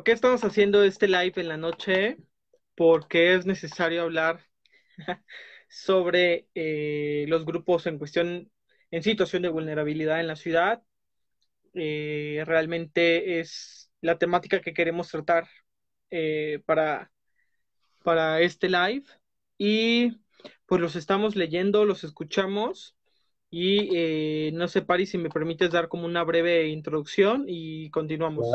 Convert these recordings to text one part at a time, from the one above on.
¿Por qué estamos haciendo este live en la noche? Porque es necesario hablar sobre eh, los grupos en cuestión, en situación de vulnerabilidad en la ciudad. Eh, realmente es la temática que queremos tratar eh, para, para este live. Y pues los estamos leyendo, los escuchamos. Y no sé, Pari, si me permites dar como una breve introducción y continuamos.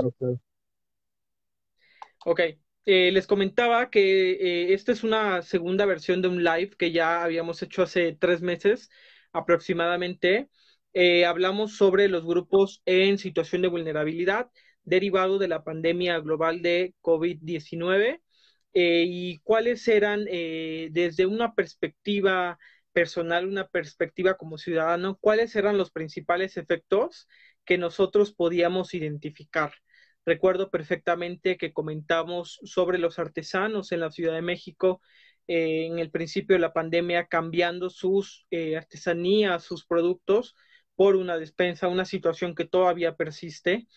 Ok, eh, les comentaba que eh, esta es una segunda versión de un live que ya habíamos hecho hace tres meses aproximadamente. Eh, hablamos sobre los grupos en situación de vulnerabilidad derivado de la pandemia global de COVID-19 y cuáles eran desde una perspectiva personal, una perspectiva como ciudadano, cuáles eran los principales efectos que nosotros podíamos identificar. Recuerdo perfectamente que comentamos sobre los artesanos en la Ciudad de México eh, en el principio de la pandemia cambiando sus eh, artesanías, sus productos por una despensa, una situación que todavía persiste.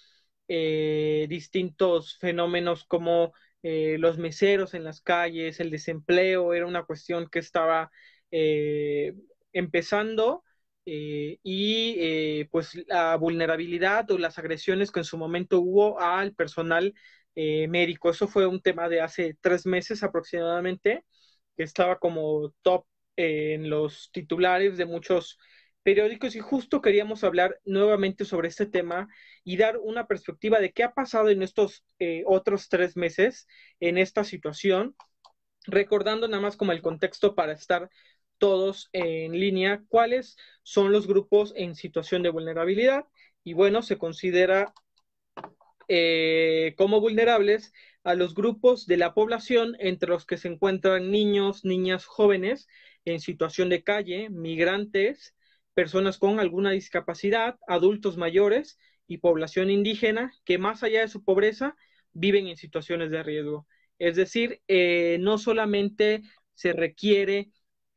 Eh, distintos fenómenos como los meseros en las calles, el desempleo, era una cuestión que estaba empezando eh, y eh, pues la vulnerabilidad o las agresiones que en su momento hubo al personal eh, médico. Eso fue un tema de hace tres meses aproximadamente, que estaba como top en los titulares de muchos periódicos y justo queríamos hablar nuevamente sobre este tema y dar una perspectiva de qué ha pasado en estos otros tres meses en esta situación, recordando nada más como el contexto para estar todos en línea cuáles son los grupos en situación de vulnerabilidad y bueno, se considera eh, como vulnerables a los grupos de la población entre los que se encuentran niños, niñas jóvenes en situación de calle, migrantes, personas con alguna discapacidad, adultos mayores y población indígena que más allá de su pobreza viven en situaciones de riesgo. Es decir, eh, no solamente se requiere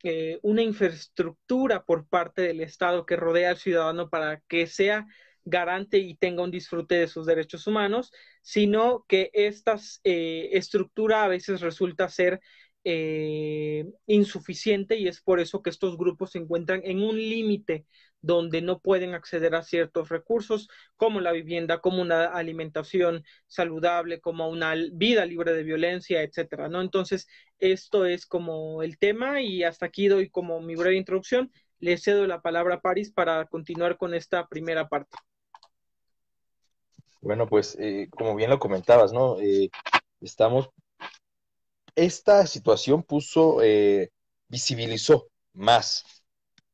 eh, una infraestructura por parte del Estado que rodea al ciudadano para que sea garante y tenga un disfrute de sus derechos humanos, sino que esta eh, estructura a veces resulta ser eh, insuficiente y es por eso que estos grupos se encuentran en un límite donde no pueden acceder a ciertos recursos como la vivienda, como una alimentación saludable, como una vida libre de violencia, etcétera, ¿no? Entonces, esto es como el tema y hasta aquí doy como mi breve introducción. Le cedo la palabra a París para continuar con esta primera parte. Bueno, pues eh, como bien lo comentabas, ¿no? Eh, estamos... Esta situación puso, eh, visibilizó más,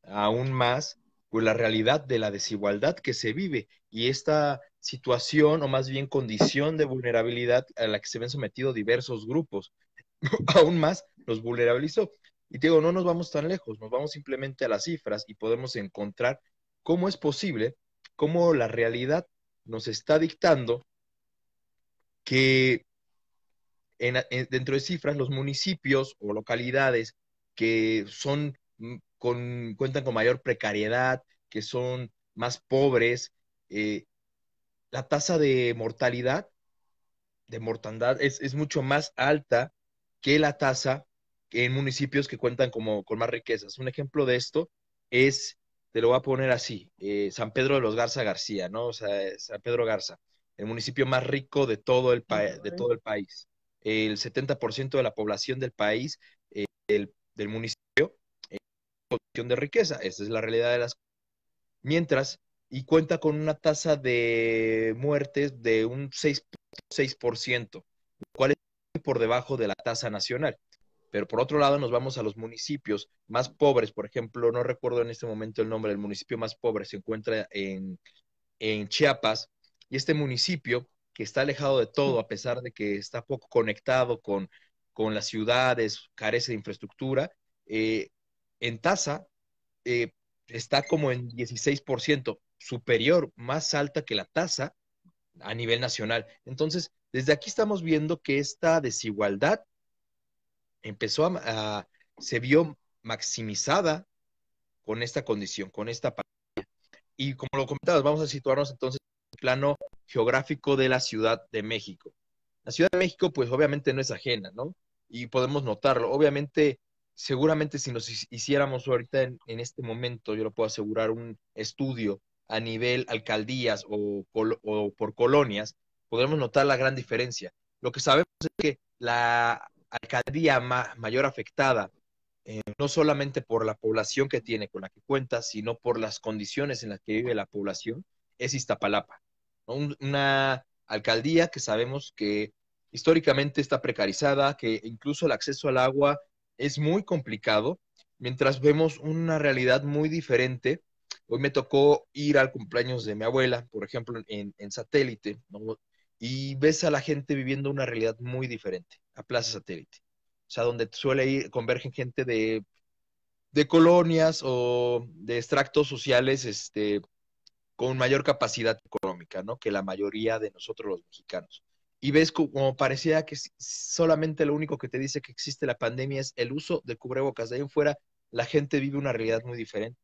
aún más, la realidad de la desigualdad que se vive y esta situación o más bien condición de vulnerabilidad a la que se ven sometidos diversos grupos. Aún más nos vulnerabilizó. Y te digo, no nos vamos tan lejos, nos vamos simplemente a las cifras y podemos encontrar cómo es posible, cómo la realidad nos está dictando que dentro de cifras los municipios o localidades que son mm, cuentan con mayor precariedad, que son más pobres. Eh, la tasa de mortalidad, de mortandad, es, mucho más alta que la tasa en municipios que cuentan como, con más riquezas. Un ejemplo de esto es, te lo voy a poner así, eh, San Pedro de los Garza García, ¿no? O sea, eh, San Pedro Garza, el municipio más rico de todo el, país. El 70% de la población del país, del municipio de riqueza. Esa es la realidad de las Mientras, y cuenta con una tasa de muertes de un 6.6%, lo cual es por debajo de la tasa nacional. Pero por otro lado, nos vamos a los municipios más pobres. Por ejemplo, no recuerdo en este momento el nombre del municipio más pobre, se encuentra en, Chiapas. Y este municipio, que está alejado de todo, a pesar de que está poco conectado con, con las ciudades, carece de infraestructura, eh, en tasa eh, está como en 16%, superior, más alta que la tasa a nivel nacional. Entonces, desde aquí estamos viendo que esta desigualdad empezó a, se vio maximizada con esta condición, con esta pandemia. Y como lo comentabas, vamos a situarnos entonces en el plano geográfico de la Ciudad de México. La Ciudad de México, pues obviamente no es ajena, ¿no? Y podemos notarlo. Obviamente seguramente si nos hiciéramos ahorita en, este momento, yo lo puedo asegurar, un estudio a nivel alcaldías o, por colonias, podremos notar la gran diferencia. Lo que sabemos es que la alcaldía mayor afectada, eh, no solamente por la población que tiene, con la que cuenta, sino por las condiciones en las que vive la población, es Iztapalapa. una alcaldía que sabemos que históricamente está precarizada, que incluso el acceso al agua es muy complicado, mientras vemos una realidad muy diferente. Hoy me tocó ir al cumpleaños de mi abuela, por ejemplo, en, satélite, y ves a la gente viviendo una realidad muy diferente, a Plaza Satélite. O sea, donde suele ir, convergen gente de, colonias o de extractos sociales este, con mayor capacidad económica, ¿no? Que la mayoría de nosotros los mexicanos y ves como parecía que solamente lo único que te dice que existe la pandemia es el uso de cubrebocas. De ahí en fuera, la gente vive una realidad muy diferente.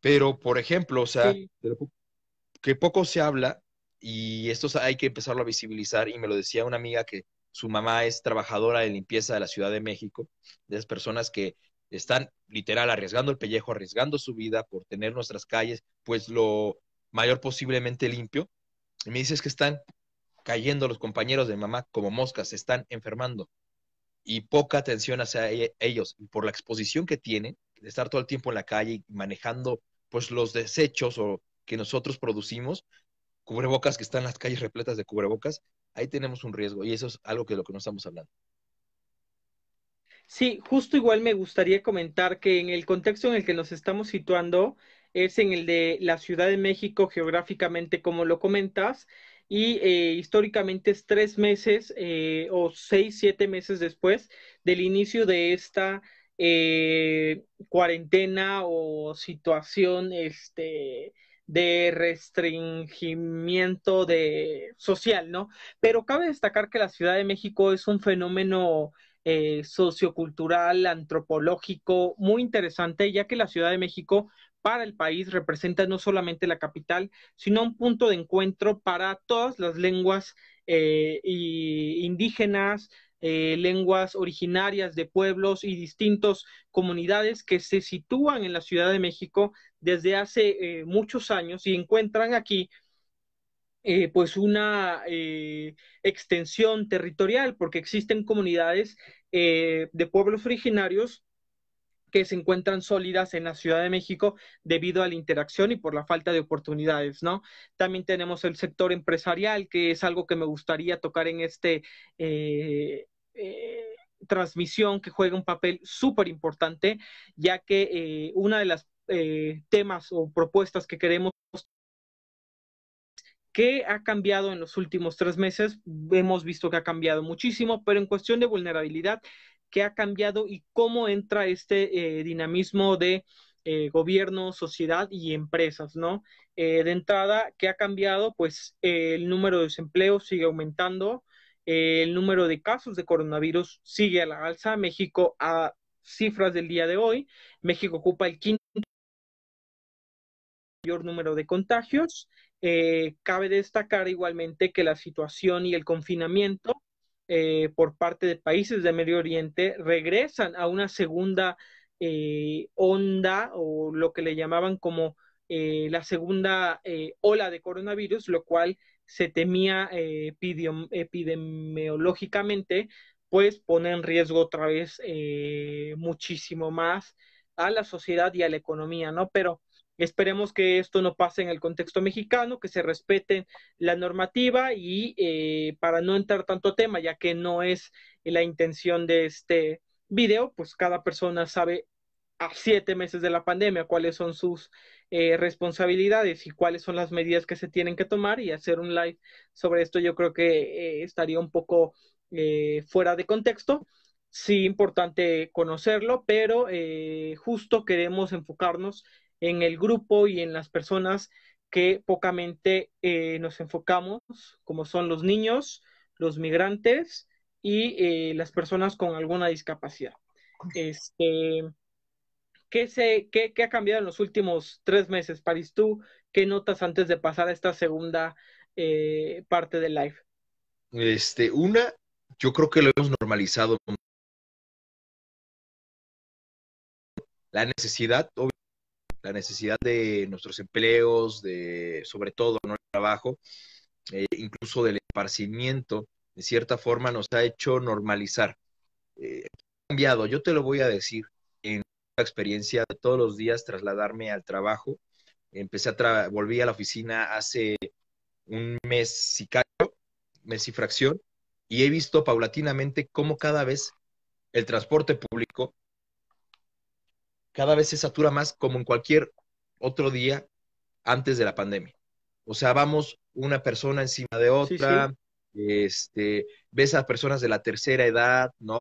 Pero, por ejemplo, o sea, que poco se habla y esto hay que empezarlo a visibilizar. Y me lo decía una amiga que su mamá es trabajadora de limpieza de la Ciudad de México, de las personas que están literal arriesgando el pellejo, arriesgando su vida por tener nuestras calles, pues lo mayor posiblemente limpio. Y me dices que están cayendo los compañeros de mamá como moscas, se están enfermando y poca atención hacia e, ellos. Y por la exposición que tienen, de estar todo el tiempo en la calle manejando pues los desechos o que nosotros producimos, cubrebocas que están en las calles repletas de cubrebocas, ahí tenemos un riesgo y eso es algo que de lo que no estamos hablando. Sí, justo igual me gustaría comentar que en el contexto en el que nos estamos situando es en el de la Ciudad de México geográficamente, como lo comentas, y eh, históricamente es tres meses eh, o seis, siete meses después del inicio de esta eh, cuarentena o situación este, de restringimiento de, social, ¿no? Pero cabe destacar que la Ciudad de México es un fenómeno sociocultural, antropológico, muy interesante, ya que la Ciudad de México para el país, representa no solamente la capital, sino un punto de encuentro para todas las lenguas eh, indígenas, eh, lenguas originarias de pueblos y distintas comunidades que se sitúan en la Ciudad de México desde hace eh, muchos años y encuentran aquí pues una extensión territorial porque existen comunidades de pueblos originarios que se encuentran sólidas en la Ciudad de México debido a la interacción y por la falta de oportunidades, ¿no? También tenemos el sector empresarial, que es algo que me gustaría tocar en este... Eh, eh, transmisión que juega un papel súper importante, ya que eh, una de las temas o propuestas que queremos que ha cambiado en los últimos tres meses, hemos visto que ha cambiado muchísimo, pero en cuestión de vulnerabilidad qué ha cambiado y cómo entra este eh, dinamismo de eh, gobierno, sociedad y empresas, ¿no? Eh, de entrada, ¿qué ha cambiado? Pues el número de desempleos sigue aumentando, el número de casos de coronavirus sigue a la alza. México a cifras del día de hoy, México ocupa el quinto mayor número de contagios. cabe destacar igualmente que la situación y el confinamiento eh, por parte de países de Medio Oriente regresan a una segunda eh, onda o lo que le llamaban como eh, la segunda ola de coronavirus, lo cual se temía epidemiológicamente, pues pone en riesgo otra vez muchísimo más a la sociedad y a la economía, ¿no? Pero Esperemos que esto no pase en el contexto mexicano, que se respeten la normativa y eh, para no entrar tanto tema, ya que no es la intención de este video, pues cada persona sabe a siete meses de la pandemia cuáles son sus eh, responsabilidades y cuáles son las medidas que se tienen que tomar y hacer un live sobre esto yo creo que eh, estaría un poco fuera de contexto sí importante conocerlo, pero justo queremos enfocarnos en el grupo y en las personas que pocamente eh, nos enfocamos, como son los niños, los migrantes y eh, las personas con alguna discapacidad. Este, ¿qué, se, qué, ha cambiado en los últimos tres meses, París? ¿Tú qué notas antes de pasar a esta segunda eh, parte del live? Este, una, yo creo que lo hemos normalizado. La necesidad, obviamente la necesidad de nuestros empleos, de sobre todo ¿no? el trabajo, eh, incluso del esparcimiento, de cierta forma nos ha hecho normalizar. Eh, cambiado, yo te lo voy a decir, en la experiencia de todos los días trasladarme al trabajo, empecé a volví a la oficina hace un mes y cacho, mes y fracción, y he visto paulatinamente cómo cada vez el transporte público cada vez se satura más como en cualquier otro día antes de la pandemia. O sea, vamos una persona encima de otra, este, ves a personas de la tercera edad, ¿no?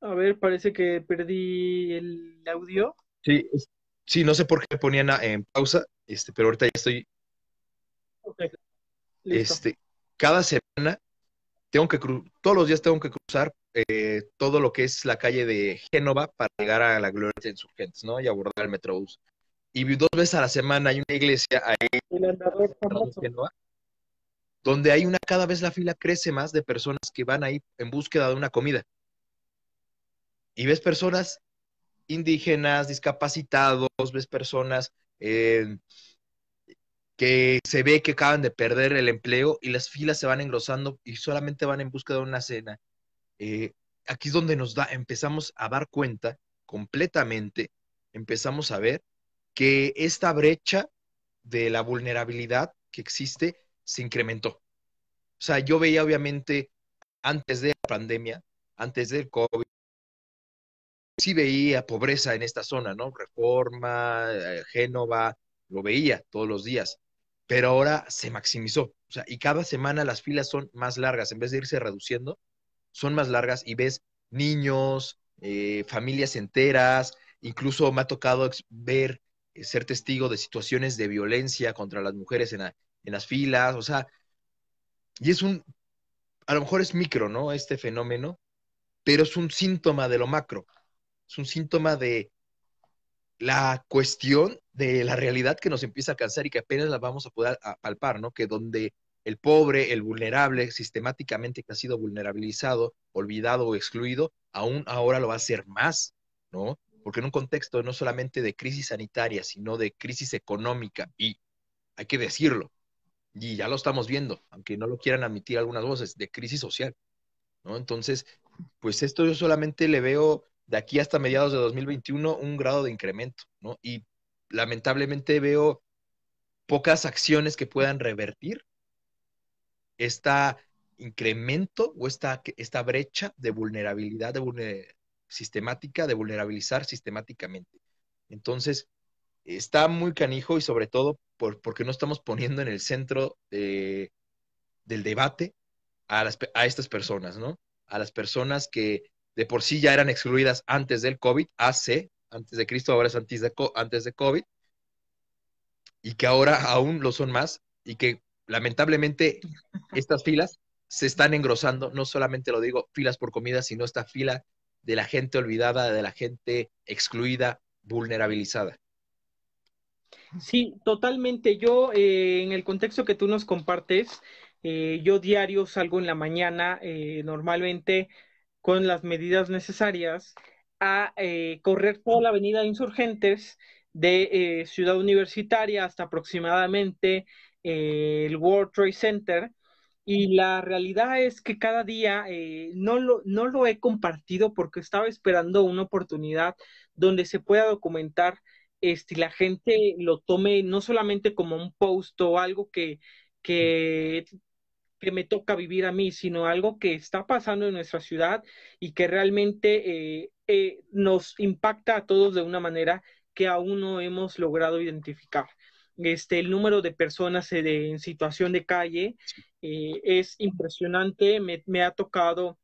A ver, parece que perdí el audio. Sí, Sí, no sé por qué ponían en pausa, este, pero ahorita ya estoy. Este, cada semana tengo que todos los días tengo que cruzar eh, todo lo que es la calle de Génova para llegar a la Gloria de Insurgentes, ¿no? Y abordar el Metrobús. Y dos veces a la semana hay una iglesia ahí en Génova, donde hay una, cada vez la fila crece más de personas que van ahí en búsqueda de una comida. Y ves personas indígenas, discapacitados, ves personas eh, que se ve que acaban de perder el empleo y las filas se van engrosando y solamente van en busca de una cena. Eh, aquí es donde nos da, empezamos a dar cuenta completamente, empezamos a ver que esta brecha de la vulnerabilidad que existe se incrementó. O sea, yo veía obviamente antes de la pandemia, antes del COVID, sí veía pobreza en esta zona, ¿no? Reforma, eh, Génova, lo veía todos los días, pero ahora se maximizó, o sea, y cada semana las filas son más largas, en vez de irse reduciendo, son más largas y ves niños, eh, familias enteras, incluso me ha tocado ver, eh, ser testigo de situaciones de violencia contra las mujeres en, en las filas, o sea, y es un, a lo mejor es micro, ¿no? Este fenómeno, pero es un síntoma de lo macro es un síntoma de la cuestión de la realidad que nos empieza a alcanzar y que apenas la vamos a poder palpar, ¿no? Que donde el pobre, el vulnerable, sistemáticamente que ha sido vulnerabilizado, olvidado o excluido, aún ahora lo va a ser más, ¿no? Porque en un contexto no solamente de crisis sanitaria, sino de crisis económica, y hay que decirlo, y ya lo estamos viendo, aunque no lo quieran admitir algunas voces, de crisis social, ¿no? Entonces, pues esto yo solamente le veo de aquí hasta mediados de 2021 un grado de incremento, ¿no? Y lamentablemente veo pocas acciones que puedan revertir este incremento o esta, esta brecha de vulnerabilidad de sistemática, de vulnerabilizar sistemáticamente. Entonces, está muy canijo y sobre todo porque no estamos poniendo en el centro del debate a estas personas, ¿no? A las personas que de por sí ya eran excluidas antes del COVID, hace, antes de Cristo, ahora es antes de, antes de COVID, y que ahora aún lo son más, y que lamentablemente estas filas se están engrosando, no solamente lo digo filas por comida, sino esta fila de la gente olvidada, de la gente excluida, vulnerabilizada. Sí, totalmente. Yo, eh, en el contexto que tú nos compartes, eh, yo diario salgo en la mañana, eh, normalmente con las medidas necesarias a eh, correr toda la avenida Insurgentes de eh, Ciudad Universitaria hasta aproximadamente eh, el World Trade Center. Y la realidad es que cada día no, lo, no lo he compartido porque estaba esperando una oportunidad donde se pueda documentar este, la gente lo tome no solamente como un post o algo que, que que me toca vivir a mí, sino algo que está pasando en nuestra ciudad y que realmente eh, eh, nos impacta a todos de una manera que aún no hemos logrado identificar. Este, el número de personas eh, en situación de calle es impresionante, me, me, ha tocado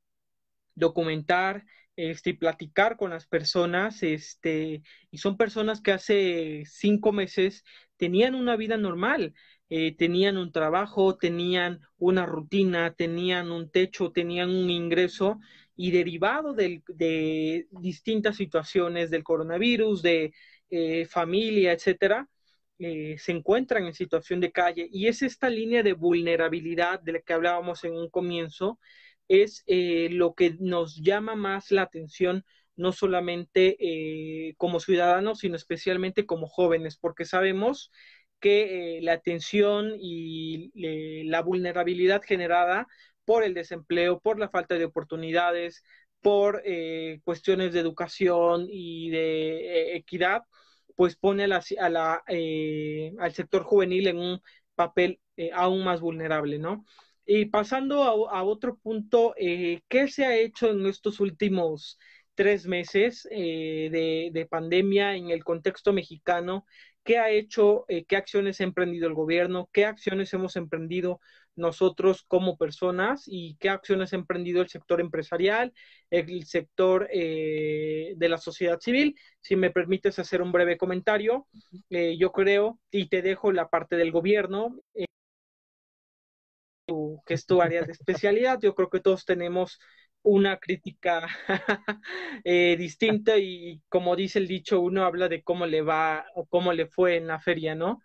documentar este, y platicar con las personas, este, y son personas que hace cinco meses tenían una vida normal, eh, tenían un trabajo, tenían una rutina, tenían un techo, tenían un ingreso y derivado del, de distintas situaciones del coronavirus, de eh, familia, etcétera, eh, se encuentran en situación de calle. Y es esta línea de vulnerabilidad de la que hablábamos en un comienzo, es lo que nos llama más la atención no solamente como ciudadanos, sino especialmente como jóvenes, porque sabemos que eh, la atención y eh, la vulnerabilidad generada por el desempleo, por la falta de oportunidades, por eh, cuestiones de educación y de equidad, pues pone al sector juvenil en un papel aún más vulnerable, ¿no? Y pasando a, otro punto, ¿qué se ha hecho en estos últimos tres meses de pandemia en el contexto mexicano qué ha hecho, eh, qué acciones ha emprendido el gobierno, qué acciones hemos emprendido nosotros como personas y qué acciones ha emprendido el sector empresarial, el sector eh, de la sociedad civil. Si me permites hacer un breve comentario, eh, yo creo, y te dejo la parte del gobierno que es tu área de especialidad. Yo creo que todos tenemos una crítica eh, distinta y como dice el dicho, uno habla de cómo le va o cómo le fue en la feria, ¿no?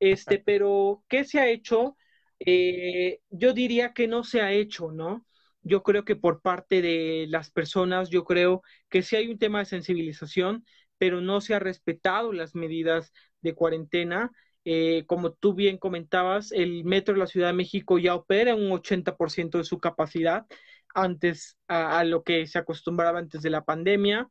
Este, pero ¿qué se ha hecho? Eh, yo diría que no se ha hecho, ¿no? Yo creo que por parte de las personas, yo creo que sí hay un tema de sensibilización, pero no se ha respetado las medidas de cuarentena. Eh, como tú bien comentabas, el metro de la Ciudad de México ya opera un 80% de su capacidad antes a, lo que se acostumbraba antes de la pandemia.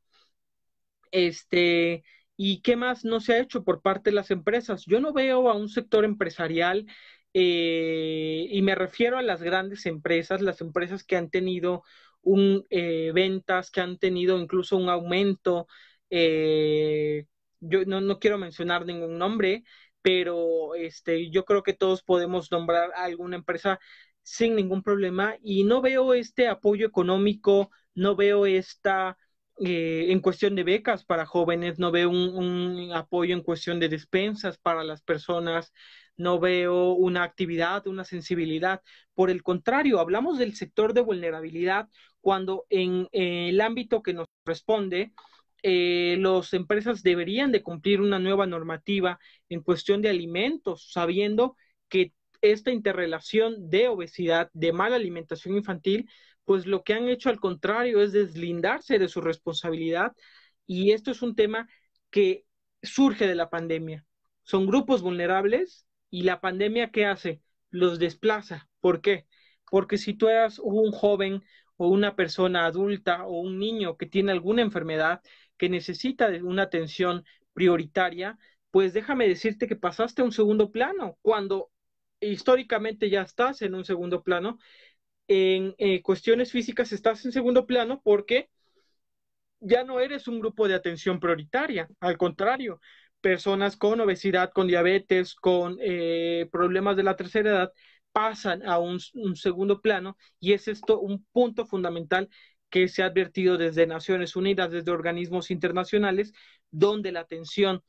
Este, ¿y qué más no se ha hecho por parte de las empresas? Yo no veo a un sector empresarial, eh, y me refiero a las grandes empresas, las empresas que han tenido un, eh, ventas, que han tenido incluso un aumento. Eh, yo no, no quiero mencionar ningún nombre, pero este, yo creo que todos podemos nombrar a alguna empresa sin ningún problema y no veo este apoyo económico, no veo esta eh, en cuestión de becas para jóvenes, no veo un, apoyo en cuestión de despensas para las personas, no veo una actividad, una sensibilidad. Por el contrario, hablamos del sector de vulnerabilidad cuando en eh, el ámbito que nos responde, eh, las empresas deberían de cumplir una nueva normativa en cuestión de alimentos, sabiendo que esta interrelación de obesidad, de mala alimentación infantil, pues lo que han hecho al contrario es deslindarse de su responsabilidad y esto es un tema que surge de la pandemia. Son grupos vulnerables y la pandemia ¿qué hace? Los desplaza. ¿Por qué? Porque si tú eras un joven o una persona adulta o un niño que tiene alguna enfermedad que necesita de una atención prioritaria, pues déjame decirte que pasaste a un segundo plano cuando históricamente ya estás en un segundo plano. En eh, cuestiones físicas estás en segundo plano porque ya no eres un grupo de atención prioritaria, al contrario, personas con obesidad, con diabetes, con eh, problemas de la tercera edad, pasan a un, un, segundo plano y es esto un punto fundamental que se ha advertido desde Naciones Unidas, desde organismos internacionales, donde la atención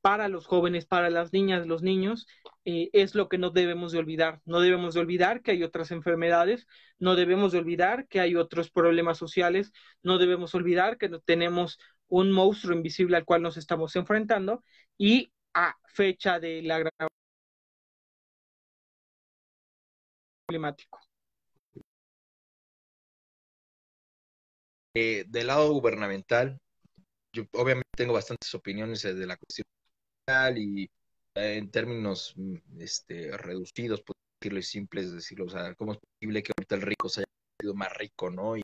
para los jóvenes, para las niñas, los niños, eh, es lo que no debemos de olvidar. No debemos de olvidar que hay otras enfermedades, no debemos de olvidar que hay otros problemas sociales, no debemos olvidar que tenemos un monstruo invisible al cual nos estamos enfrentando y a fecha de la grabación climático. Eh, del lado gubernamental, yo obviamente tengo bastantes opiniones de la cuestión y eh, en términos mm, este, reducidos, por decirlo y simples, decirlo, o sea, ¿cómo es posible que ahorita el rico se haya sido más rico, ¿no? Y,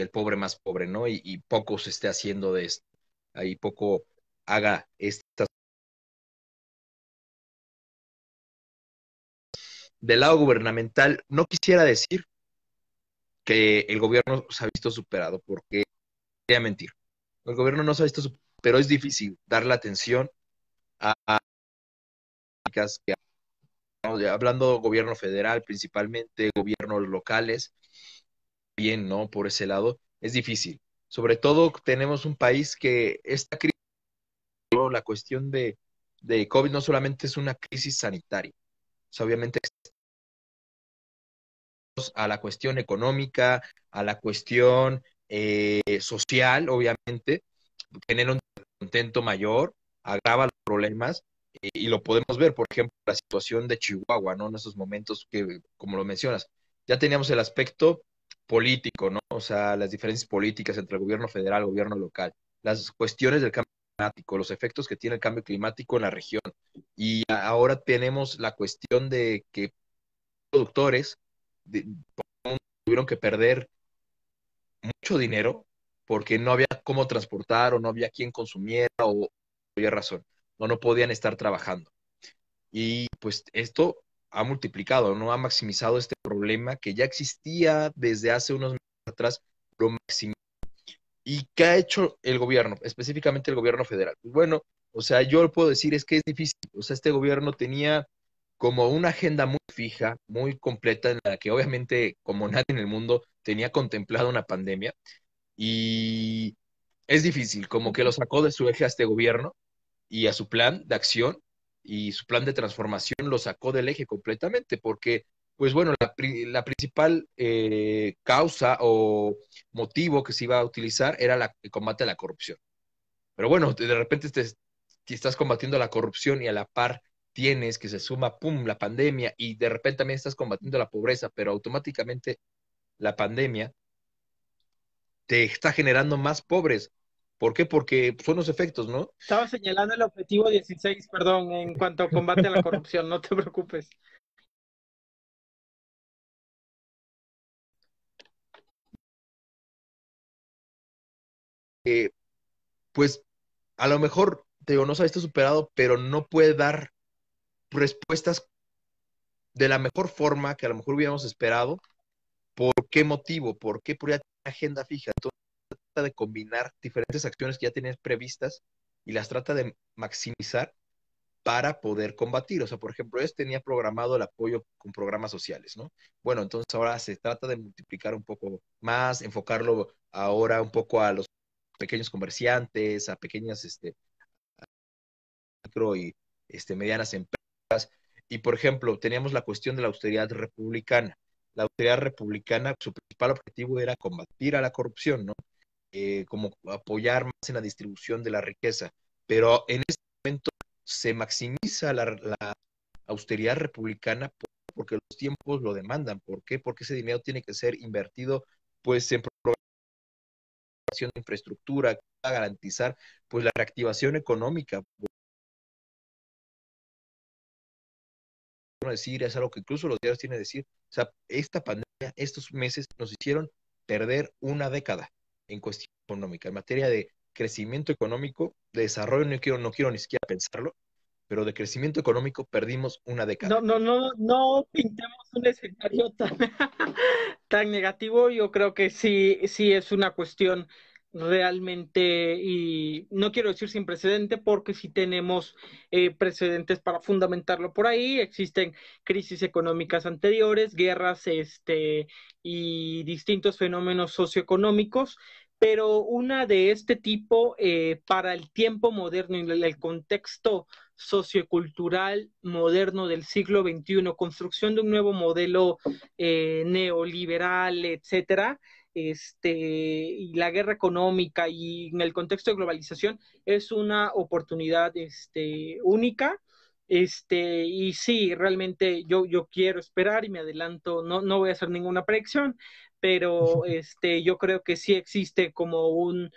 el pobre más pobre, ¿no? Y, poco se esté haciendo de esto, ahí poco haga estas... Del lado gubernamental, no quisiera decir que el gobierno se ha visto superado, porque sería mentir. El gobierno no se ha visto superado, pero es difícil dar la atención a, hablando gobierno federal principalmente, gobiernos locales, bien, ¿no? Por ese lado, es difícil. Sobre todo tenemos un país que esta crisis, la cuestión de, de COVID no solamente es una crisis sanitaria, obviamente a la cuestión económica, a la cuestión eh, social, obviamente, tener un contento mayor, agrava los problemas y, lo podemos ver, por ejemplo, la situación de Chihuahua, ¿no? En esos momentos que, como lo mencionas, ya teníamos el aspecto político, ¿no? O sea, las diferencias políticas entre el gobierno federal y el gobierno local, las cuestiones del cambio climático, los efectos que tiene el cambio climático en la región. Y ahora tenemos la cuestión de que productores tuvieron que perder mucho dinero porque no había cómo transportar o no había quien consumiera o había razón, no, no podían estar trabajando. Y pues esto ha multiplicado, ¿no? Ha maximizado este problema que ya existía desde hace unos meses atrás, lo maximizó. ¿Y qué ha hecho el gobierno, específicamente el gobierno federal? Pues, bueno, o sea, yo lo puedo decir, es que es difícil. O sea, este gobierno tenía como una agenda muy fija, muy completa, en la que obviamente, como nadie en el mundo, tenía contemplado una pandemia. Y es difícil, como que lo sacó de su eje a este gobierno y a su plan de acción y su plan de transformación lo sacó del eje completamente, porque, pues bueno, la, principal eh, causa o motivo que se iba a utilizar era la, el combate a la corrupción. Pero bueno, de repente estás combatiendo la corrupción y a la par tienes que se suma, pum, la pandemia y de repente también estás combatiendo la pobreza, pero automáticamente la pandemia te está generando más pobres ¿Por qué? Porque son los efectos, ¿no? Estaba señalando el objetivo 16, perdón, en cuanto a combate a la corrupción, no te preocupes. Eh, pues a lo mejor, te digo, no sabes, ha superado, pero no puede dar respuestas de la mejor forma que a lo mejor hubiéramos esperado. ¿Por qué motivo? ¿Por qué? Porque agenda fija de combinar diferentes acciones que ya tenías previstas y las trata de maximizar para poder combatir. O sea, por ejemplo, este tenía programado el apoyo con programas sociales, ¿no? Bueno, entonces ahora se trata de multiplicar un poco más, enfocarlo ahora un poco a los pequeños comerciantes, a pequeñas, este, micro y este, medianas empresas. Y, por ejemplo, teníamos la cuestión de la austeridad republicana. La austeridad republicana, su principal objetivo era combatir a la corrupción, ¿no? Eh, como apoyar más en la distribución de la riqueza. Pero en este momento se maximiza la, austeridad republicana porque los tiempos lo demandan. ¿Por qué? Porque ese dinero tiene que ser invertido pues en programación de infraestructura, para garantizar pues la reactivación económica. decir, es algo que incluso los diarios tienen que decir. O sea, esta pandemia, estos meses nos hicieron perder una década en cuestión económica, en materia de crecimiento económico, de desarrollo, no quiero, no quiero ni siquiera pensarlo, pero de crecimiento económico perdimos una década. No, no, no, no pintemos un escenario tan, tan negativo. Yo creo que sí, sí es una cuestión realmente, y no quiero decir sin precedente, porque si tenemos eh, precedentes para fundamentarlo por ahí, existen crisis económicas anteriores, guerras este, y distintos fenómenos socioeconómicos pero una de este tipo eh, para el tiempo moderno y el contexto sociocultural moderno del siglo XXI, construcción de un nuevo modelo eh, neoliberal, etcétera, este, y la guerra económica y en el contexto de globalización es una oportunidad este, única. Este, y sí, realmente yo, yo quiero esperar y me adelanto, no, no voy a hacer ninguna predicción, pero este, yo creo que sí existe como un,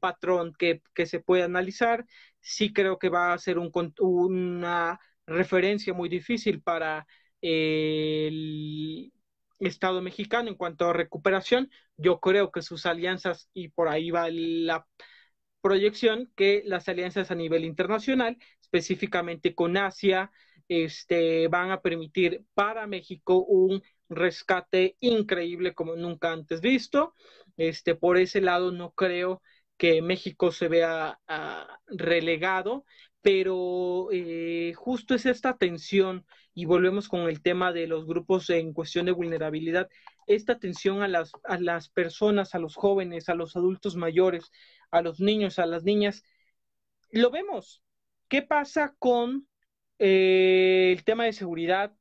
patrón que, se puede analizar. Sí creo que va a ser un, una referencia muy difícil para el Estado mexicano en cuanto a recuperación. Yo creo que sus alianzas, y por ahí va la proyección, que las alianzas a nivel internacional, específicamente con Asia, este, van a permitir para México un rescate increíble como nunca antes visto. Este, por ese lado no creo que México se vea ah, relegado, pero eh, justo es esta tensión, y volvemos con el tema de los grupos en cuestión de vulnerabilidad, esta atención a las, personas, a los jóvenes, a los adultos mayores, a los niños, a las niñas. Lo vemos. ¿Qué pasa con eh, el tema de seguridad?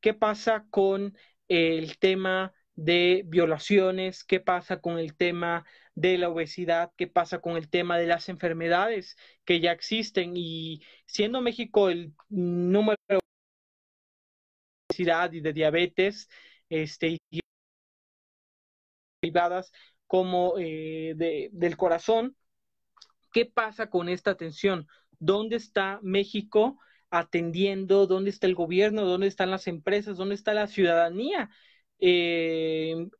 ¿Qué pasa con el tema de violaciones, qué pasa con el tema de la obesidad, qué pasa con el tema de las enfermedades que ya existen y siendo México el número de obesidad y de diabetes este, y privadas como eh, del corazón, ¿qué pasa con esta atención? ¿Dónde está México atendiendo, dónde está el gobierno, dónde están las empresas, dónde está la ciudadanía, em,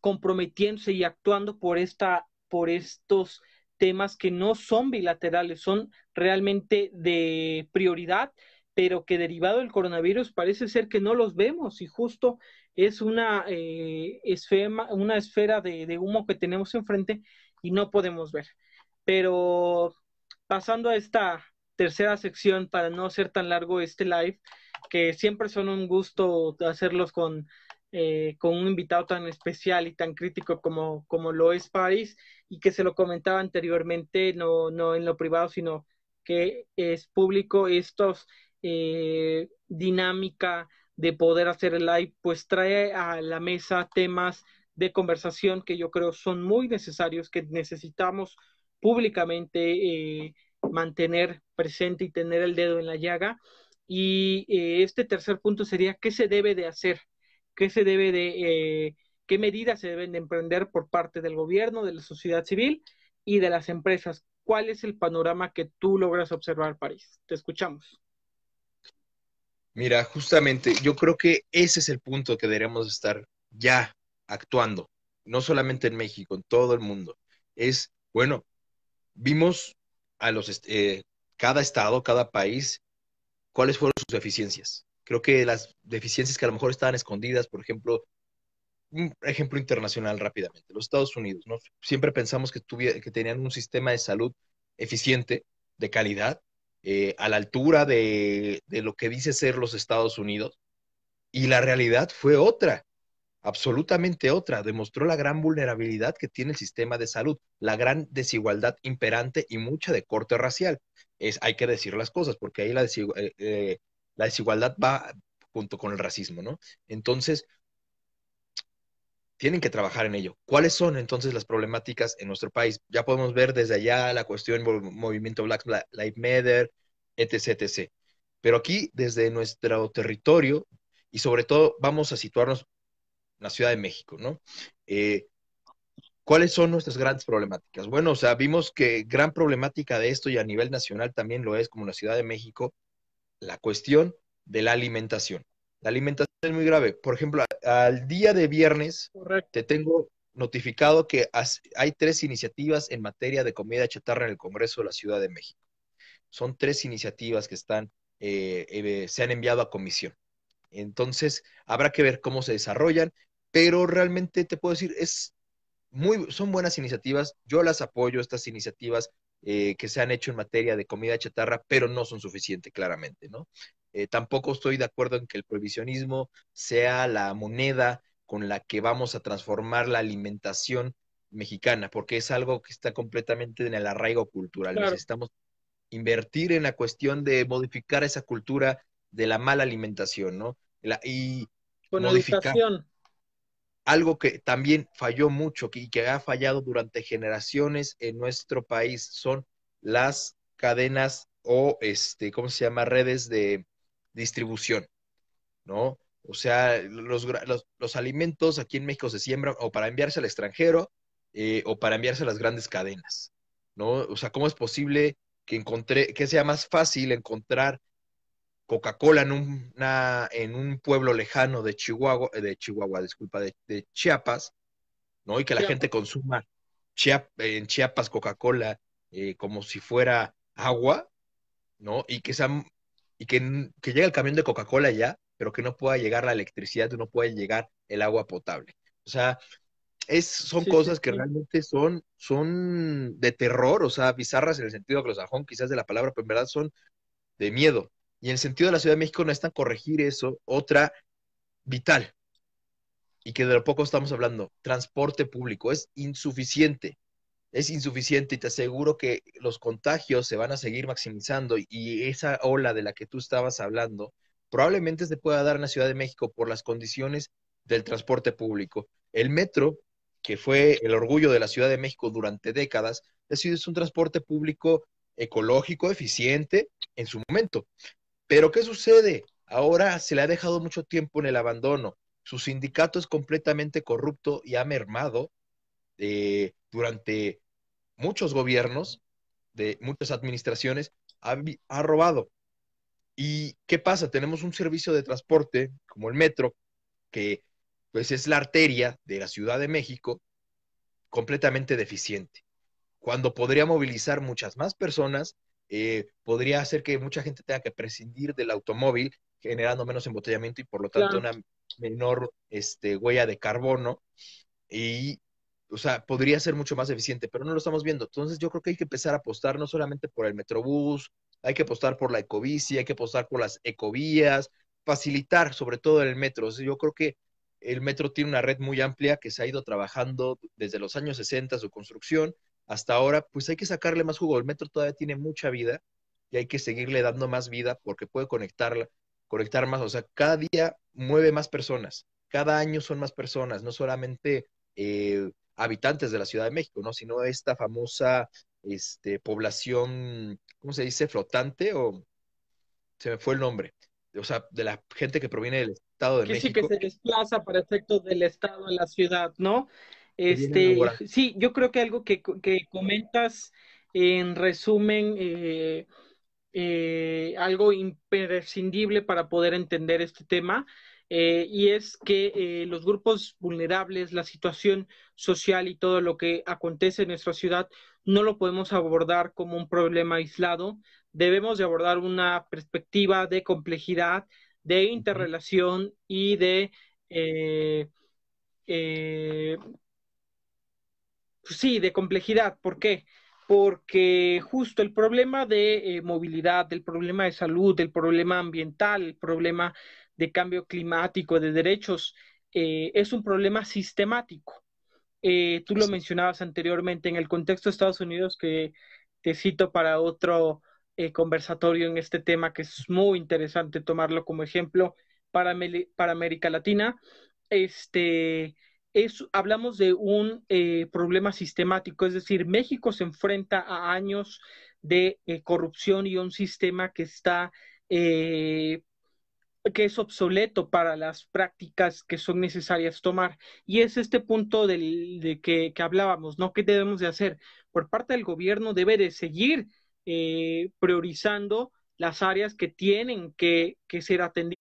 comprometiéndose y actuando por, esta, por estos temas que no son bilaterales, son realmente de prioridad, pero que derivado del coronavirus parece ser que no los vemos y justo es una, eh, una esfera de humo que tenemos enfrente y no podemos ver. Pero pasando a esta tercera sección para no ser tan largo este live, que siempre son un gusto hacerlos con, eh, con un invitado tan especial y tan crítico como, como lo es París, y que se lo comentaba anteriormente, no, no en lo privado, sino que es público, estos eh, dinámica de poder hacer el live, pues trae a la mesa temas de conversación que yo creo son muy necesarios, que necesitamos públicamente eh, mantener presente y tener el dedo en la llaga. Y eh, este tercer punto sería, ¿qué se debe de hacer? ¿Qué se debe de, eh, qué medidas se deben de emprender por parte del gobierno, de la sociedad civil y de las empresas? ¿Cuál es el panorama que tú logras observar, París? Te escuchamos. Mira, justamente, yo creo que ese es el punto que deberíamos estar ya actuando, no solamente en México, en todo el mundo. Es, bueno, vimos a los, eh, cada estado, cada país, cuáles fueron sus deficiencias. Creo que las deficiencias que a lo mejor estaban escondidas, por ejemplo, un ejemplo internacional rápidamente, los Estados Unidos, ¿no? Siempre pensamos que, que tenían un sistema de salud eficiente, de calidad, eh, a la altura de, de, lo que dice ser los Estados Unidos, y la realidad fue otra absolutamente otra. Demostró la gran vulnerabilidad que tiene el sistema de salud, la gran desigualdad imperante y mucha de corte racial. Es, hay que decir las cosas, porque ahí la, eh, eh, desigualdad va junto con el racismo, ¿no? Entonces, tienen que trabajar en ello. ¿Cuáles son entonces las problemáticas en nuestro país? Ya podemos ver desde allá la cuestión movimiento Black Lives Matter, etc, etc. Pero aquí, desde nuestro territorio, y sobre todo vamos a situarnos la Ciudad de México, ¿no? Eh, ¿Cuáles son nuestras grandes problemáticas? Bueno, o sea, vimos que gran problemática de esto y a nivel nacional también lo es, como la Ciudad de México, la cuestión de la alimentación. La alimentación es muy grave. Por ejemplo, al día de viernes te tengo notificado que hay tres iniciativas en materia de comida chatarra en el Congreso de la Ciudad de México. Son tres iniciativas que están, eh, eh, se han enviado a comisión. Entonces, habrá que ver cómo se desarrollan, pero realmente te puedo decir, es muy, son buenas iniciativas, yo las apoyo, estas iniciativas eh, que se han hecho en materia de comida chatarra, pero no son suficientes, claramente, ¿no? Eh, tampoco estoy de acuerdo en que el prohibicionismo sea la moneda con la que vamos a transformar la alimentación mexicana, porque es algo que está completamente en el arraigo cultural. Necesitamos invertir en la cuestión de modificar esa cultura de la mala alimentación, ¿no? La, y algo que también falló mucho y que ha fallado durante generaciones en nuestro país son las cadenas o, este, ¿cómo se llama? Redes de distribución, ¿no? O sea, los, los, alimentos aquí en México se siembran o para enviarse al extranjero eh, o para enviarse a las grandes cadenas, ¿no? O sea, ¿cómo es posible que encontré, que sea más fácil encontrar Coca-Cola en, un, en un pueblo lejano de Chihuahua, eh, de Chihuahua, disculpa, de, Chiapas, ¿no? Y que la gente consuma en Chiapas Coca-Cola eh, como si fuera agua, ¿no? Y que, sean, y que, llegue el camión de Coca-Cola ya, pero que no pueda llegar la electricidad, no puede llegar el agua potable. O sea, son cosas que realmente son, son de terror, o sea, bizarras en el sentido los sajón, quizás de la palabra, pero en verdad son de miedo, y el sentido de la Ciudad de México no es tan corregir eso, otra vital, y que de lo poco estamos hablando, transporte público, es insuficiente, es insuficiente y te aseguro que los contagios se van a seguir maximizando y esa ola de la que tú estabas hablando probablemente se pueda dar en la Ciudad de México por las condiciones del transporte público. El metro, que fue el orgullo de la Ciudad de México durante décadas, es un transporte público ecológico, eficiente en su momento. Pero ¿qué sucede? Ahora se le ha dejado mucho tiempo en el abandono. Su sindicato es completamente corrupto y ha mermado eh, durante muchos gobiernos, de muchas administraciones, ha, ha robado. ¿Y qué pasa? Tenemos un servicio de transporte como el metro, que pues es la arteria de la Ciudad de México, completamente deficiente, cuando podría movilizar muchas más personas eh, podría hacer que mucha gente tenga que prescindir del automóvil, generando menos embotellamiento y por lo tanto una menor este, huella de carbono. Y, o sea, podría ser mucho más eficiente, pero no lo estamos viendo. Entonces yo creo que hay que empezar a apostar no solamente por el Metrobús, hay que apostar por la ecobici, hay que apostar por las ecovías, facilitar sobre todo el metro. yo creo que el metro tiene una red muy amplia que se ha ido trabajando desde los años 60, su construcción, hasta ahora, pues hay que sacarle más jugo. El metro todavía tiene mucha vida y hay que seguirle dando más vida porque puede conectarla, conectar más. O sea, cada día mueve más personas, cada año son más personas, no solamente eh, habitantes de la Ciudad de México, ¿no? Sino esta famosa este, población, ¿cómo se dice? Flotante o se me fue el nombre. O sea, de la gente que proviene del Estado de México. Sí, que se desplaza para efectos del Estado de la ciudad, ¿no? Este, sí, yo creo que algo que, comentas en resumen, eh, eh, algo imprescindible para poder entender este tema, eh, y es que los grupos vulnerables, la situación social y todo lo que acontece en nuestra ciudad no lo podemos abordar como un problema aislado. Debemos de abordar una perspectiva de complejidad, de interrelación y de pues sí, de complejidad. ¿Por qué? Porque justo el problema de eh, movilidad, del problema de salud, del problema ambiental, el problema de cambio climático, de derechos, eh, es un problema sistemático. Eh, tú lo mencionabas anteriormente en el contexto de Estados Unidos, que te cito para otro conversatorio en este tema, que es muy interesante tomarlo como ejemplo para, para América Latina. Este, hablamos de un eh, problema sistemático, es decir, México se enfrenta a años de eh, corrupción y un sistema que está eh, que es obsoleto para las prácticas que son necesarias tomar. Y es este punto del, de que, hablábamos, ¿no? ¿Qué debemos de hacer? Por parte del gobierno debe de seguir priorizando las áreas que tienen que ser atendidas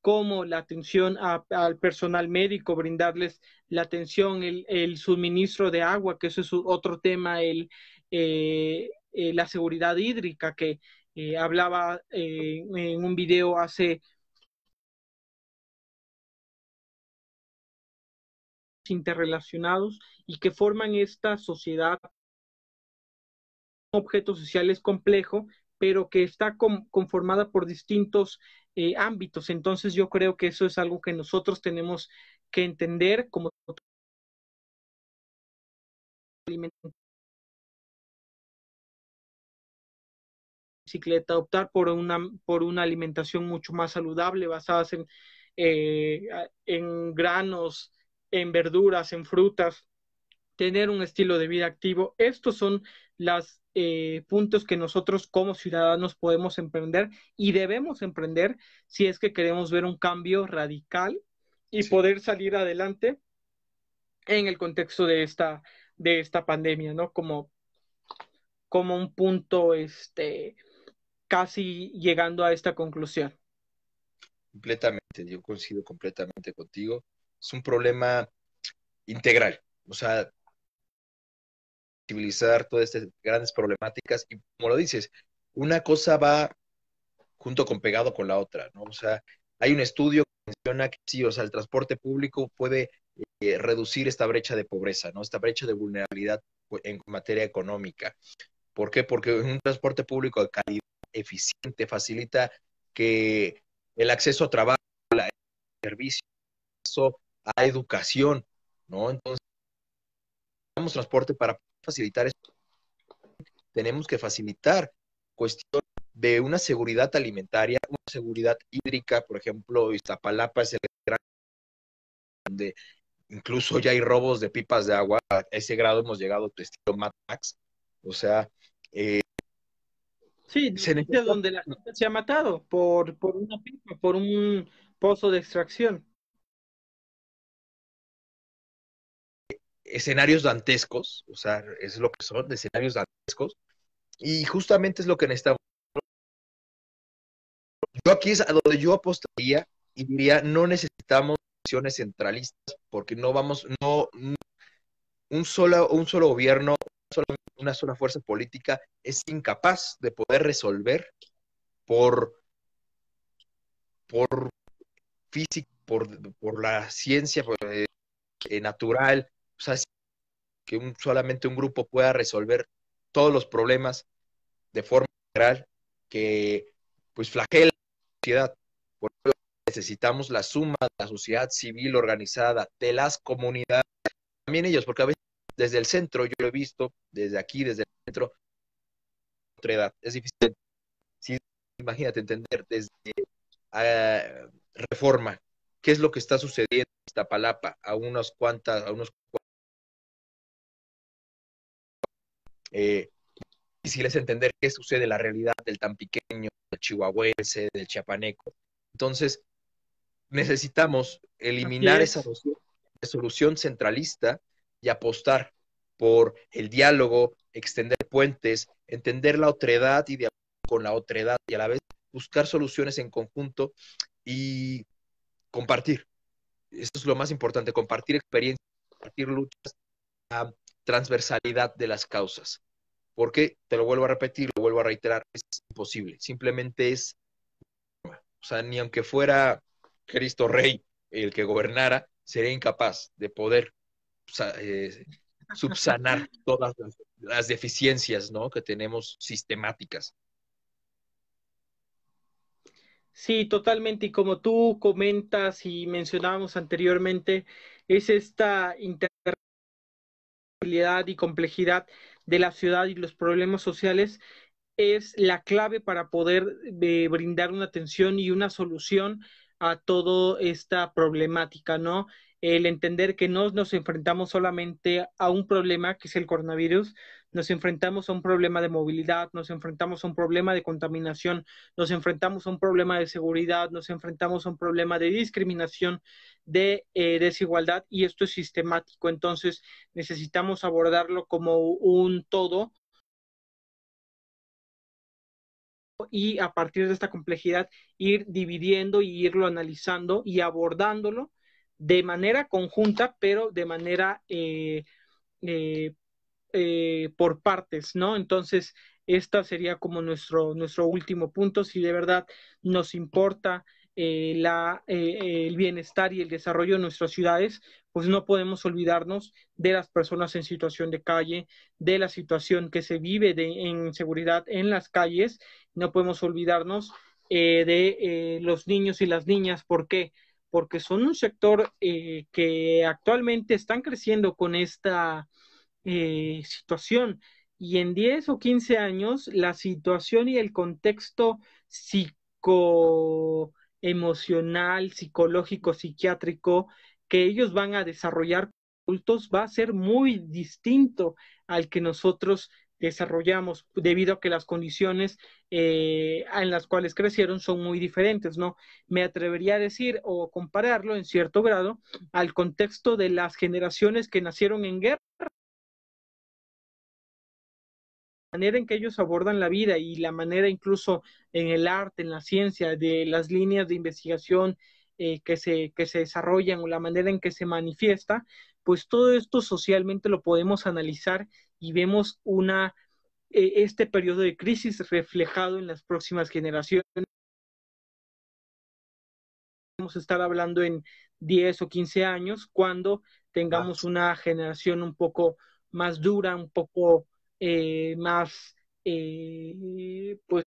como la atención al personal médico, brindarles la atención, el, suministro de agua, que eso es otro tema, el, eh, eh, la seguridad hídrica que eh, hablaba en un video hace interrelacionados y que forman esta sociedad objeto social es complejo, pero que está conformada por distintos eh, ámbitos. Entonces yo creo que eso es algo que nosotros tenemos que entender como bicicleta, optar por una, por una alimentación mucho más saludable, basada en, eh, en granos, en verduras, en frutas, tener un estilo de vida activo. Estos son las eh, puntos que nosotros como ciudadanos podemos emprender y debemos emprender si es que queremos ver un cambio radical y poder salir adelante en el contexto de esta, de esta pandemia, ¿no? Como, como un punto este, casi llegando a esta conclusión. Completamente, yo coincido completamente contigo. Es un problema integral. O sea, visibilizar todas estas grandes problemáticas y como lo dices, una cosa va junto con pegado con la otra, ¿no? O sea, hay un estudio que menciona que sí, o sea, el transporte público puede eh, reducir esta brecha de pobreza, ¿no? Esta brecha de vulnerabilidad en materia económica. ¿Por qué? Porque un transporte público de calidad, eficiente, facilita que el acceso a trabajo, a servicios, a educación, ¿no? Entonces, transporte para facilitar eso. Tenemos que facilitar cuestión de una seguridad alimentaria, una seguridad hídrica, por ejemplo, Iztapalapa es el gran donde incluso ya hay robos de pipas de agua, a ese grado hemos llegado tu estilo Max, o sea, eh, sí, se donde la gente se ha matado por, por una pipa, por un pozo de extracción. escenarios dantescos, o sea, es lo que son, escenarios dantescos, y justamente es lo que necesitamos. Yo aquí es a donde yo apostaría y diría, no necesitamos acciones centralistas porque no vamos, no, un, solo, un solo gobierno, una sola fuerza política es incapaz de poder resolver por, por física, por, por la ciencia eh, natural, o sea, que un, solamente un grupo pueda resolver todos los problemas de forma general que pues flagela la sociedad. Por eso necesitamos la suma de la sociedad civil organizada, de las comunidades, también ellos, porque a veces desde el centro, yo lo he visto, desde aquí, desde el centro, otra edad, es difícil, si, imagínate entender desde ah, reforma, qué es lo que está sucediendo en Iztapalapa a unos cuantas, a unos Eh, difícil es entender qué sucede la realidad del tan pequeño, del chihuahuense, del chiapaneco. Entonces, necesitamos eliminar esa solución centralista y apostar por el diálogo, extender puentes, entender la otredad y dialogar con la otredad y a la vez buscar soluciones en conjunto y compartir. Eso es lo más importante, compartir experiencias, compartir luchas, transversalidad de las causas. Porque, te lo vuelvo a repetir, lo vuelvo a reiterar, es imposible. Simplemente es, o sea, ni aunque fuera Cristo Rey el que gobernara, sería incapaz de poder eh, subsanar todas las, deficiencias ¿no? que tenemos sistemáticas. Sí, totalmente. Y como tú comentas y mencionábamos anteriormente, es esta interacción y complejidad de la ciudad y los problemas sociales es la clave para poder eh, brindar una atención y una solución a toda esta problemática, ¿no? El entender que no nos enfrentamos solamente a un problema que es el coronavirus, nos enfrentamos a un problema de movilidad, nos enfrentamos a un problema de contaminación, nos enfrentamos a un problema de seguridad, nos enfrentamos a un problema de discriminación, de eh, desigualdad y esto es sistemático. Entonces necesitamos abordarlo como un todo y a partir de esta complejidad ir dividiendo y irlo analizando y abordándolo de manera conjunta, pero de manera eh, eh, eh, por partes, ¿no? Entonces, esta sería como nuestro, nuestro último punto. Si de verdad nos importa eh, la, eh, el bienestar y el desarrollo de nuestras ciudades, pues no podemos olvidarnos de las personas en situación de calle, de la situación que se vive de seguridad en las calles, no podemos olvidarnos de los niños y las niñas. ¿Por qué? Porque son un sector que actualmente están creciendo con esta eh, situación. Y en 10 o 15 años, la situación y el contexto psicoemocional, psicológico, psiquiátrico que ellos van a desarrollar adultos va a ser muy distinto al que nosotros desarrollamos debido a que las condiciones eh, en las cuales crecieron son muy diferentes, ¿no? Me atrevería a decir o compararlo en cierto grado al contexto de las generaciones que nacieron en guerra manera en que ellos abordan la vida y la manera incluso en el arte, en la ciencia, de las líneas de investigación eh, que, se, que se desarrollan o la manera en que se manifiesta, pues todo esto socialmente lo podemos analizar y vemos una, eh, este periodo de crisis reflejado en las próximas generaciones. Vamos estar hablando en 10 o 15 años cuando tengamos una generación un poco más dura, un poco eh, más, eh, pues,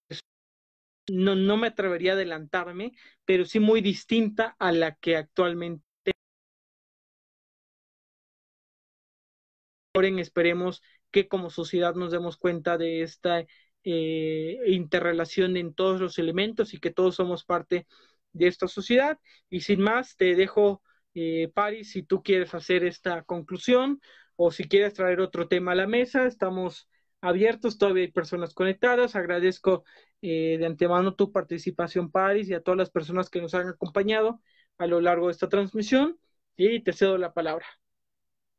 no, no me atrevería a adelantarme, pero sí muy distinta a la que actualmente esperemos que como sociedad nos demos cuenta de esta eh, interrelación en todos los elementos y que todos somos parte de esta sociedad. Y sin más, te dejo, eh, Paris, si tú quieres hacer esta conclusión o si quieres traer otro tema a la mesa, estamos abiertos, todavía hay personas conectadas. Agradezco eh, de antemano tu participación, Paris, y a todas las personas que nos han acompañado a lo largo de esta transmisión. Y te cedo la palabra.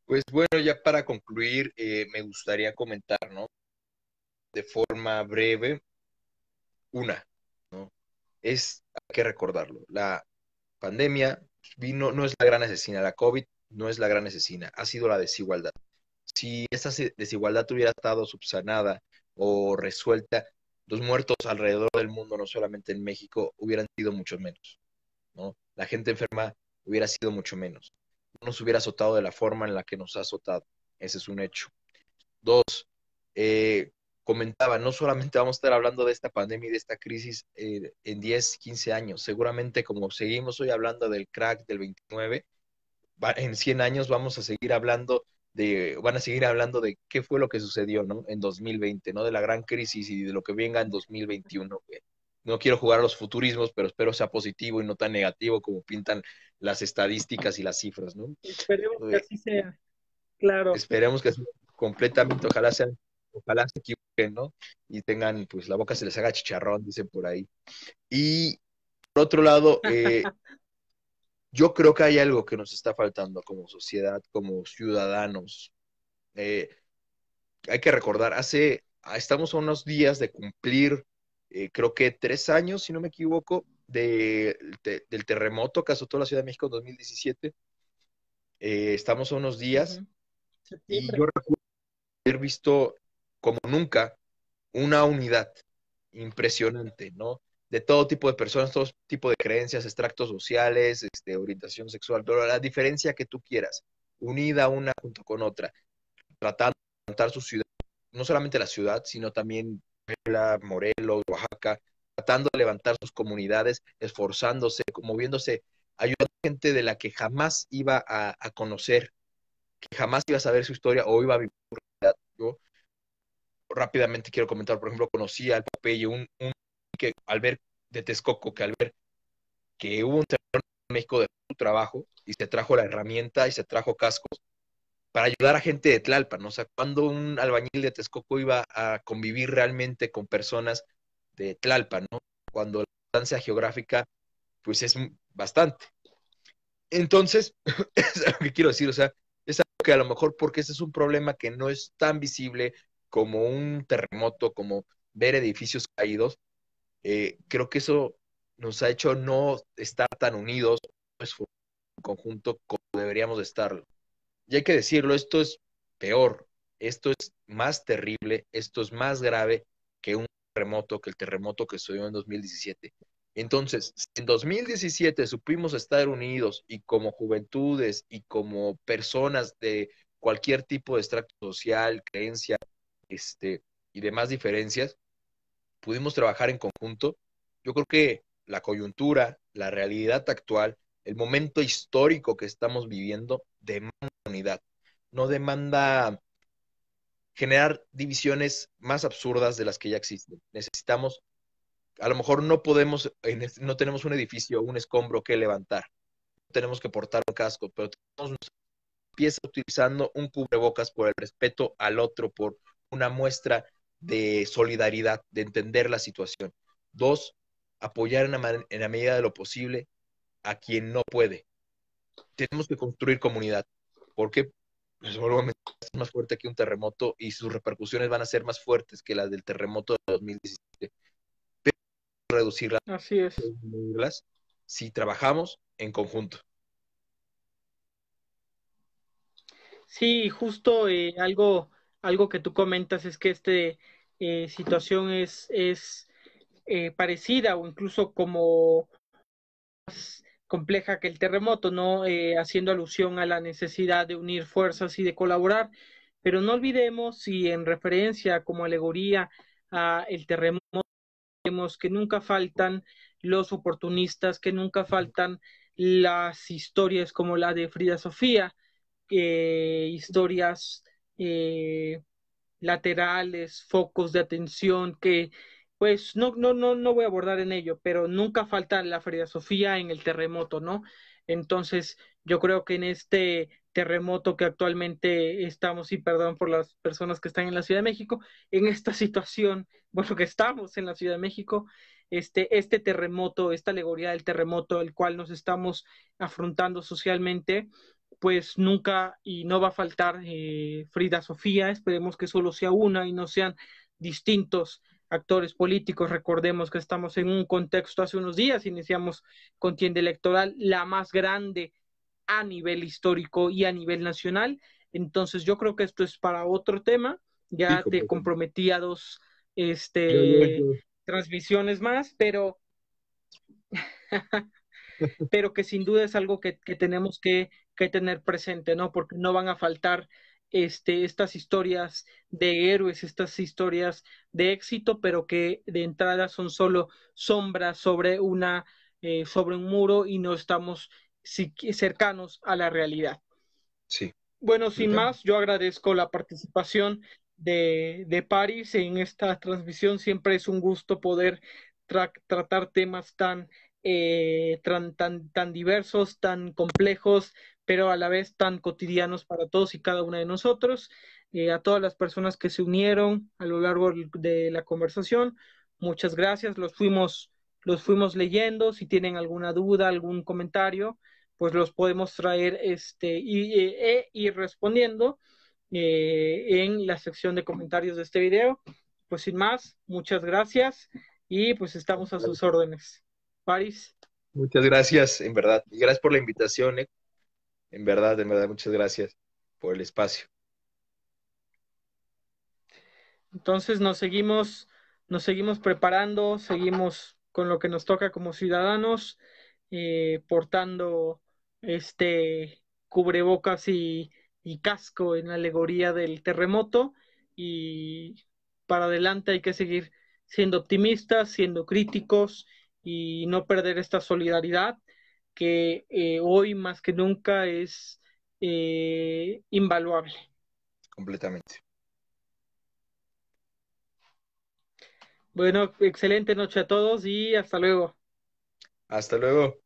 Pues bueno, ya para concluir, eh, me gustaría comentar, ¿no? De forma breve, una, ¿no? Es, hay que recordarlo, la pandemia vino, no es la gran asesina, la COVID no es la gran asesina, ha sido la desigualdad. Si esta desigualdad hubiera estado subsanada o resuelta, los muertos alrededor del mundo, no solamente en México, hubieran sido mucho menos. ¿no? La gente enferma hubiera sido mucho menos. No nos hubiera azotado de la forma en la que nos ha azotado. Ese es un hecho. Dos, eh, comentaba, no solamente vamos a estar hablando de esta pandemia y de esta crisis eh, en 10, 15 años, seguramente como seguimos hoy hablando del crack del 29, en 100 años vamos a seguir hablando de, van a seguir hablando de qué fue lo que sucedió, ¿no? En 2020, ¿no? De la gran crisis y de lo que venga en 2021. No quiero jugar a los futurismos, pero espero sea positivo y no tan negativo como pintan las estadísticas y las cifras, ¿no? Esperemos que así sea, claro. Esperemos que así completamente, ojalá sean ojalá se equivoquen, ¿no? Y tengan, pues la boca se les haga chicharrón, dicen por ahí. Y por otro lado, eh, yo creo que hay algo que nos está faltando como sociedad, como ciudadanos. Eh, hay que recordar, hace, ah, estamos a unos días de cumplir, eh, creo que tres años, si no me equivoco, de, del terremoto que azotó la Ciudad de México en 2017. Eh, estamos a unos días y yo recuerdo haber visto como nunca una unidad impresionante, ¿no? de todo tipo de personas, todo tipo de creencias, extractos sociales, este, orientación sexual, pero la diferencia que tú quieras, unida una junto con otra, tratando de levantar su ciudad, no solamente la ciudad, sino también Puebla, Morelos, Oaxaca, tratando de levantar sus comunidades, esforzándose, moviéndose, ayudando a gente de la que jamás iba a, conocer, que jamás iba a saber su historia o iba a vivir su realidad. Yo rápidamente quiero comentar, por ejemplo, conocí al Popeye, un, un al ver de Texcoco, que al ver que hubo un terremoto en México de su trabajo y se trajo la herramienta y se trajo cascos para ayudar a gente de Tlalpan, ¿no? o sea, cuando un albañil de Texcoco iba a convivir realmente con personas de Tlalpan, ¿no? Cuando la distancia geográfica, pues es bastante. Entonces, es lo que quiero decir, o sea, es algo que a lo mejor porque ese es un problema que no es tan visible como un terremoto, como ver edificios caídos, eh, creo que eso nos ha hecho no estar tan unidos, pues en conjunto como deberíamos estarlo. Y hay que decirlo, esto es peor, esto es más terrible, esto es más grave que un terremoto, que el terremoto que sucedió en 2017. Entonces, si en 2017 supimos estar unidos y como juventudes y como personas de cualquier tipo de extracto social, creencia, este, y demás diferencias, pudimos trabajar en conjunto, yo creo que la coyuntura, la realidad actual, el momento histórico que estamos viviendo demanda unidad, no demanda generar divisiones más absurdas de las que ya existen. Necesitamos, a lo mejor no podemos, no tenemos un edificio, un escombro que levantar, no tenemos que portar un casco, pero tenemos pieza utilizando un cubrebocas por el respeto al otro, por una muestra de solidaridad, de entender la situación. Dos, apoyar en la, medida de lo posible a quien no puede. Tenemos que construir comunidad, porque pues, es más fuerte que un terremoto y sus repercusiones van a ser más fuertes que las del terremoto de 2017. Pero reducirlas, Así es. si trabajamos en conjunto. Sí, justo eh, algo, algo que tú comentas es que este, eh, situación es, es eh, parecida o incluso como más compleja que el terremoto, ¿no? Eh, haciendo alusión a la necesidad de unir fuerzas y de colaborar. Pero no olvidemos, y en referencia como alegoría a el terremoto, vemos que nunca faltan los oportunistas, que nunca faltan las historias como la de Frida Sofía, historias laterales, focos de atención que pues no, no, no, no voy a abordar en ello, pero nunca falta la Frida Sofía en el terremoto, ¿no? Entonces, yo creo que en este terremoto que actualmente estamos, y perdón por las personas que están en la Ciudad de México, en esta situación, bueno, que estamos en la Ciudad de México, este, este terremoto, esta alegoría del terremoto, el cual nos estamos afrontando socialmente, pues nunca y no va a faltar eh, Frida Sofía, esperemos que solo sea una y no sean distintos actores políticos. Recordemos que estamos en un contexto, hace unos días iniciamos contienda electoral, la más grande a nivel histórico y a nivel nacional. Entonces yo creo que esto es para otro tema. Ya te pues, comprometí a dos este, transmisiones más, pero, pero que sin duda es algo que tenemos que que tener presente, ¿no? Porque no van a faltar este, estas historias de héroes, estas historias de éxito, pero que de entrada son solo sombras sobre una, eh, sobre un muro y no estamos cercanos a la realidad. Sí. Bueno, sin más, yo agradezco la participación de, de París en esta transmisión. Siempre es un gusto poder tratar temas tan eh, tan, tan, diversos, tan complejos, pero a la vez tan cotidianos para todos y cada una de nosotros. Eh, a todas las personas que se unieron a lo largo de la conversación, muchas gracias. Los fuimos, los fuimos leyendo. Si tienen alguna duda, algún comentario, pues los podemos traer este, y, e, eh, ir respondiendo eh, en la sección de comentarios de este video. Pues sin más, muchas gracias y pues estamos a sus órdenes. París. Muchas gracias, en verdad. gracias por la invitación, en verdad, en verdad, muchas gracias por el espacio. Entonces nos seguimos, nos seguimos preparando, seguimos con lo que nos toca como ciudadanos, eh, portando este cubrebocas y, y casco en la alegoría del terremoto y para adelante hay que seguir siendo optimistas, siendo críticos y no perder esta solidaridad que eh, hoy más que nunca es eh, invaluable. Completamente. Bueno, excelente noche a todos y hasta luego. Hasta luego.